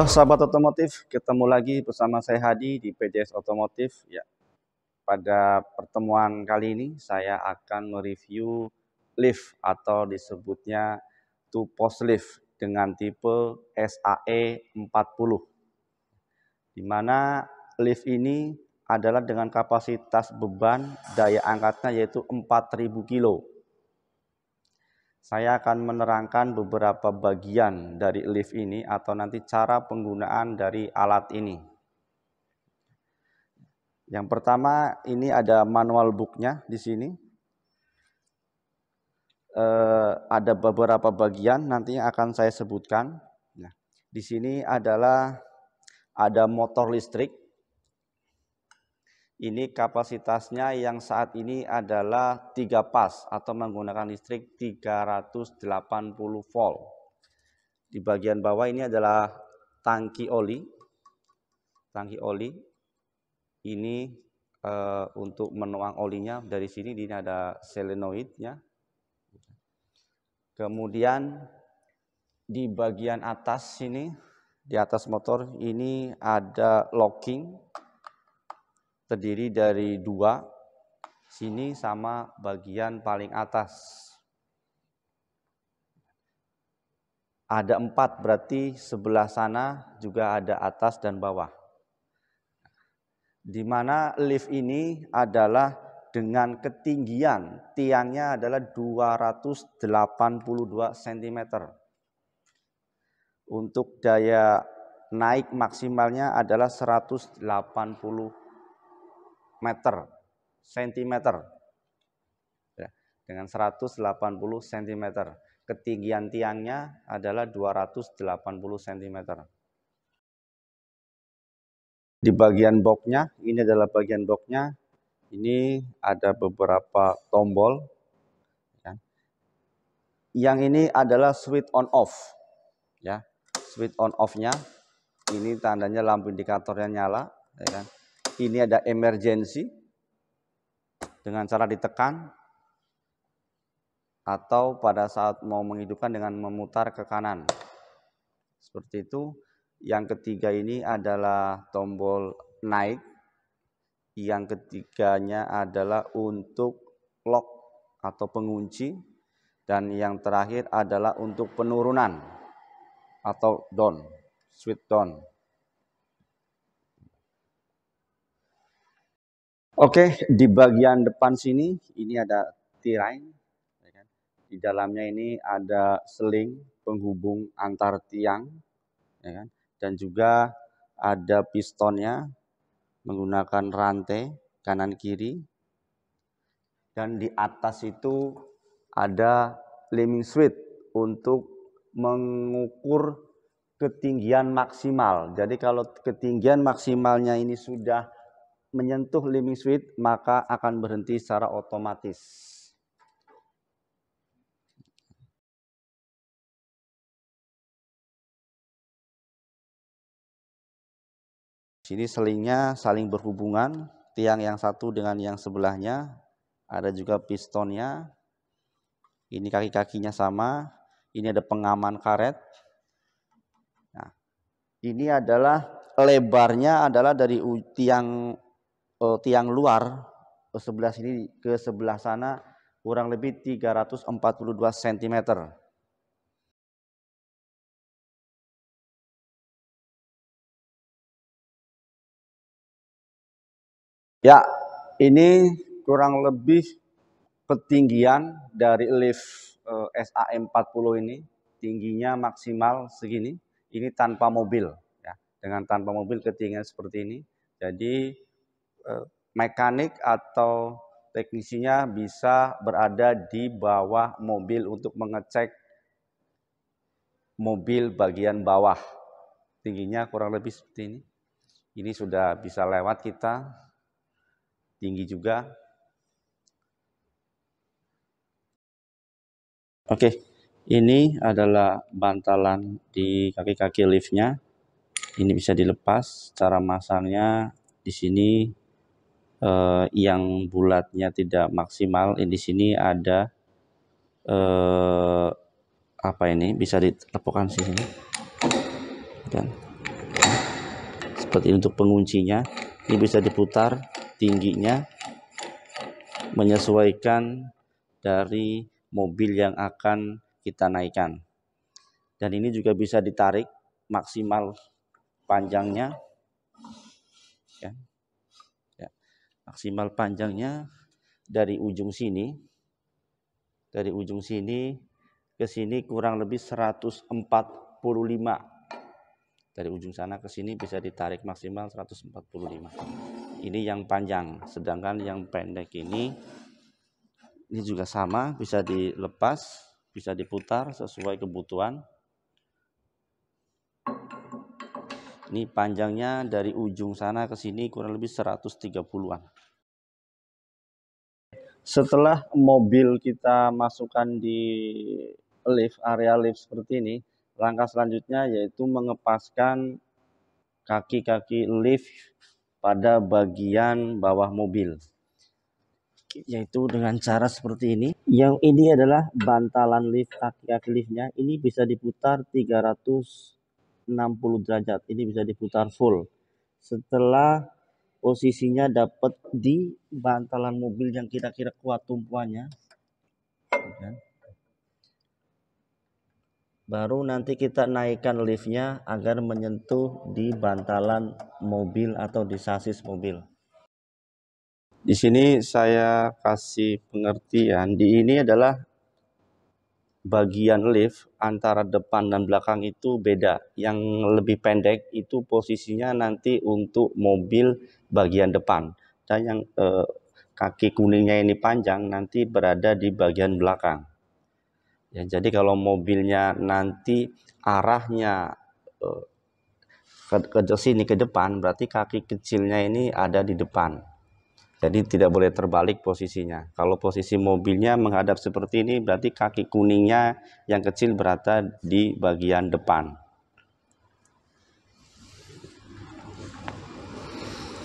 Halo sahabat otomotif, ketemu lagi bersama saya Hadi di PJS Otomotif. Ya, pada pertemuan kali ini saya akan mereview lift atau disebutnya two post lift dengan tipe SAE 40. Di mana lift ini adalah dengan kapasitas beban daya angkatnya yaitu 4000 kilo saya akan menerangkan beberapa bagian dari lift ini atau nanti cara penggunaan dari alat ini. Yang pertama ini ada manual booknya di sini. E, ada beberapa bagian nanti akan saya sebutkan. Nah, di sini adalah ada motor listrik ini kapasitasnya yang saat ini adalah 3 pas atau menggunakan listrik 380 volt. Di bagian bawah ini adalah tangki oli. Tangki oli ini e, untuk menuang olinya dari sini ini ada selenoidnya. Kemudian di bagian atas sini di atas motor ini ada locking terdiri dari dua sini sama bagian paling atas ada empat berarti sebelah sana juga ada atas dan bawah di mana lift ini adalah dengan ketinggian tiangnya adalah 282 cm untuk daya naik maksimalnya adalah 180 meter, sentimeter. Ya, dengan 180 cm. Ketinggian tiangnya adalah 280 cm. Di bagian boxnya, ini adalah bagian boxnya. Ini ada beberapa tombol. Ya. Yang ini adalah switch on off. Ya, switch on off-nya. Ini tandanya lampu indikatornya nyala. Ya kan? ini ada emergensi dengan cara ditekan atau pada saat mau menghidupkan dengan memutar ke kanan. Seperti itu. Yang ketiga ini adalah tombol naik. Yang ketiganya adalah untuk lock atau pengunci. Dan yang terakhir adalah untuk penurunan atau down, switch down. Oke, di bagian depan sini ini ada tirai. Ya kan? Di dalamnya ini ada seling penghubung antar tiang, ya kan? dan juga ada pistonnya menggunakan rantai kanan kiri. Dan di atas itu ada liming switch untuk mengukur ketinggian maksimal. Jadi kalau ketinggian maksimalnya ini sudah menyentuh living switch maka akan berhenti secara otomatis. Sini selingnya saling berhubungan, tiang yang satu dengan yang sebelahnya, ada juga pistonnya. Ini kaki-kakinya sama, ini ada pengaman karet. Nah, ini adalah lebarnya adalah dari tiang uh, tiang luar sebelah sini ke sebelah sana kurang lebih 342 cm. Ya, ini kurang lebih ketinggian dari lift uh, SAM 40 ini. Tingginya maksimal segini. Ini tanpa mobil. ya Dengan tanpa mobil ketinggian seperti ini. Jadi Eh, mekanik atau teknisinya bisa berada di bawah mobil untuk mengecek mobil bagian bawah. Tingginya kurang lebih seperti ini. Ini sudah bisa lewat kita. Tinggi juga. Oke, ini adalah bantalan di kaki-kaki liftnya. Ini bisa dilepas. Cara masangnya di sini eh, yang bulatnya tidak maksimal. Ini eh, di sini ada eh, apa ini? Bisa ditepukan sih sini. Dan seperti ini untuk penguncinya, ini bisa diputar tingginya menyesuaikan dari mobil yang akan kita naikkan. Dan ini juga bisa ditarik maksimal panjangnya. Ya maksimal panjangnya dari ujung sini dari ujung sini ke sini kurang lebih 145 dari ujung sana ke sini bisa ditarik maksimal 145 ini yang panjang sedangkan yang pendek ini ini juga sama bisa dilepas bisa diputar sesuai kebutuhan Ini panjangnya dari ujung sana ke sini kurang lebih 130-an. Setelah mobil kita masukkan di lift, area lift seperti ini, langkah selanjutnya yaitu mengepaskan kaki-kaki lift pada bagian bawah mobil yaitu dengan cara seperti ini. Yang ini adalah bantalan lift, kaki-kaki liftnya. Ini bisa diputar 300 60 derajat. Ini bisa diputar full. Setelah posisinya dapat di bantalan mobil yang kira-kira kuat tumpuannya. Kan. Baru nanti kita naikkan liftnya agar menyentuh di bantalan mobil atau di sasis mobil. Di sini saya kasih pengertian. Di ini adalah bagian lift antara depan dan belakang itu beda. Yang lebih pendek itu posisinya nanti untuk mobil bagian depan. Dan yang eh, kaki kuningnya ini panjang nanti berada di bagian belakang. Ya, jadi kalau mobilnya nanti arahnya eh, ke, ke sini ke depan berarti kaki kecilnya ini ada di depan. Jadi tidak boleh terbalik posisinya. Kalau posisi mobilnya menghadap seperti ini berarti kaki kuningnya yang kecil berada di bagian depan.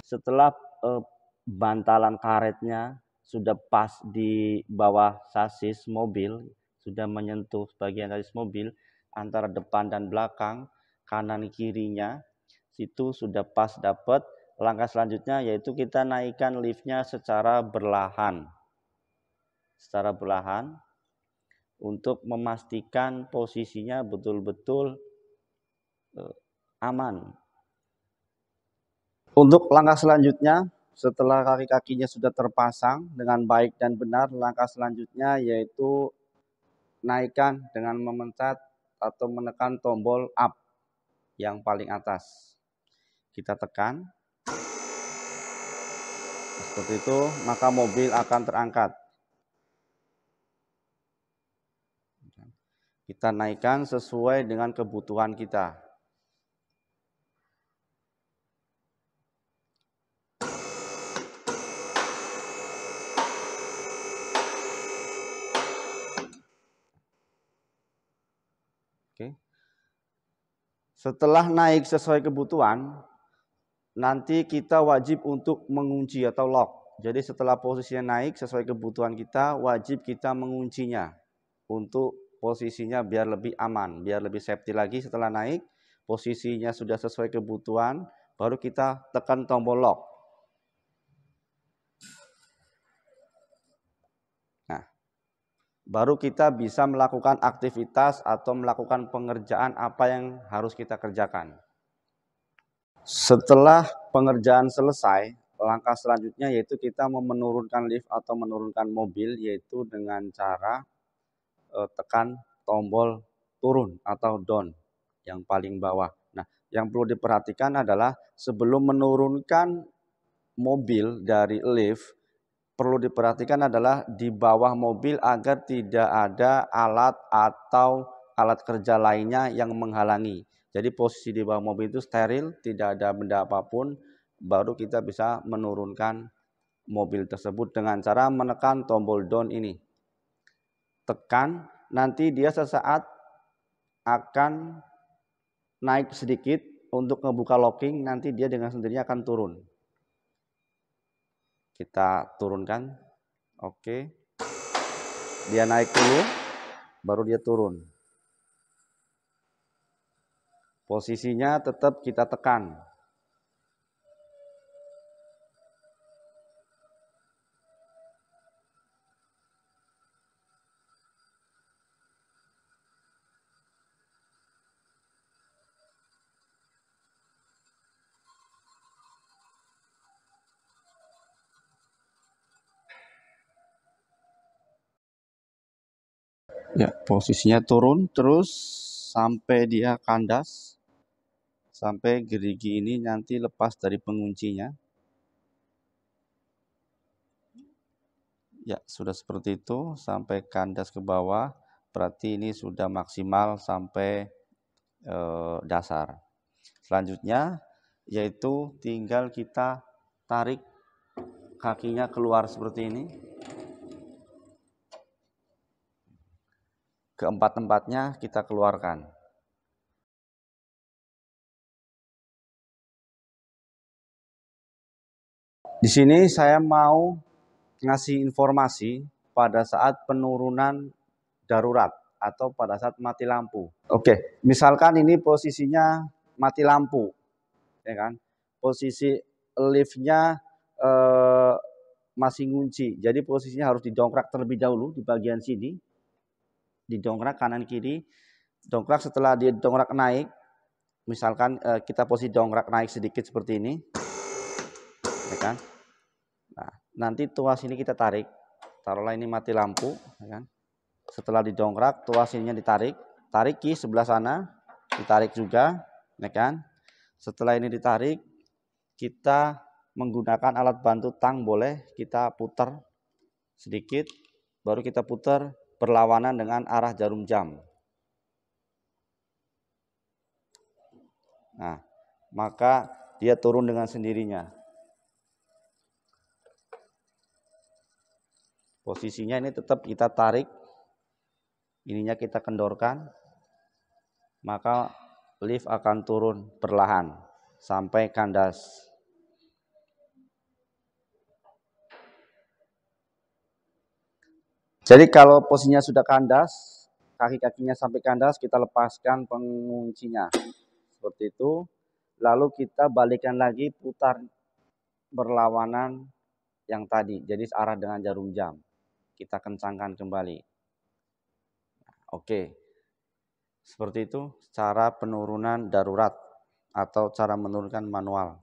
Setelah eh, bantalan karetnya sudah pas di bawah sasis mobil, sudah menyentuh bagian sasis mobil antara depan dan belakang, kanan kirinya situ sudah pas dapat Langkah selanjutnya yaitu kita naikkan liftnya secara berlahan. Secara berlahan untuk memastikan posisinya betul-betul e, aman. Untuk langkah selanjutnya, setelah kaki-kakinya sudah terpasang dengan baik dan benar, langkah selanjutnya yaitu naikkan dengan memencet atau menekan tombol up yang paling atas. Kita tekan seperti itu, maka mobil akan terangkat. Kita naikkan sesuai dengan kebutuhan kita. Setelah naik sesuai kebutuhan, nanti kita wajib untuk mengunci atau lock. Jadi setelah posisinya naik sesuai kebutuhan kita, wajib kita menguncinya untuk posisinya biar lebih aman, biar lebih safety lagi setelah naik, posisinya sudah sesuai kebutuhan, baru kita tekan tombol lock. Nah, baru kita bisa melakukan aktivitas atau melakukan pengerjaan apa yang harus kita kerjakan. Setelah pengerjaan selesai, langkah selanjutnya yaitu kita mau menurunkan lift atau menurunkan mobil yaitu dengan cara eh, tekan tombol turun atau down yang paling bawah. Nah, yang perlu diperhatikan adalah sebelum menurunkan mobil dari lift perlu diperhatikan adalah di bawah mobil agar tidak ada alat atau alat kerja lainnya yang menghalangi. Jadi posisi di bawah mobil itu steril, tidak ada benda apapun, baru kita bisa menurunkan mobil tersebut dengan cara menekan tombol down ini. Tekan, nanti dia sesaat akan naik sedikit untuk ngebuka locking, nanti dia dengan sendirinya akan turun. Kita turunkan. Oke. Dia naik dulu, baru dia turun. Posisinya tetap kita tekan. ya posisinya turun terus sampai dia kandas sampai gerigi ini nanti lepas dari penguncinya. Ya, sudah seperti itu sampai kandas ke bawah, berarti ini sudah maksimal sampai e, dasar. Selanjutnya yaitu tinggal kita tarik kakinya keluar seperti ini. keempat tempatnya kita keluarkan. Di sini saya mau ngasih informasi pada saat penurunan darurat atau pada saat mati lampu. Oke, misalkan ini posisinya mati lampu, ya kan? Posisi liftnya eh, masih ngunci, jadi posisinya harus didongkrak terlebih dahulu di bagian sini, didongkrak kanan kiri, dongkrak setelah didongkrak naik, misalkan eh, kita posisi dongkrak naik sedikit seperti ini, ya kan nah nanti tuas ini kita tarik taruhlah ini mati lampu ya kan setelah didongkrak tuas ini ditarik tarik ki sebelah sana ditarik juga ya kan setelah ini ditarik kita menggunakan alat bantu tang boleh kita putar sedikit baru kita putar berlawanan dengan arah jarum jam nah maka dia turun dengan sendirinya Posisinya ini tetap kita tarik, ininya kita kendorkan, maka lift akan turun perlahan sampai kandas. Jadi kalau posisinya sudah kandas, kaki-kakinya sampai kandas, kita lepaskan penguncinya. Seperti itu. Lalu kita balikan lagi putar berlawanan yang tadi. Jadi searah dengan jarum jam kita kencangkan kembali. Oke, seperti itu cara penurunan darurat atau cara menurunkan manual.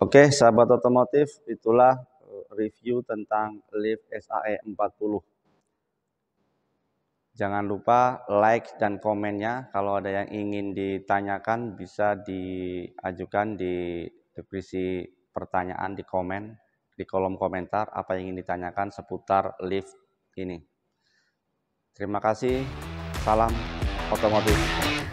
Oke, sahabat otomotif, itulah eh, review tentang lift SAE 40. Jangan lupa like dan komennya. Kalau ada yang ingin ditanyakan, bisa diajukan di berisi pertanyaan di komen, di kolom komentar apa yang ingin ditanyakan seputar lift ini. Terima kasih, salam otomotif.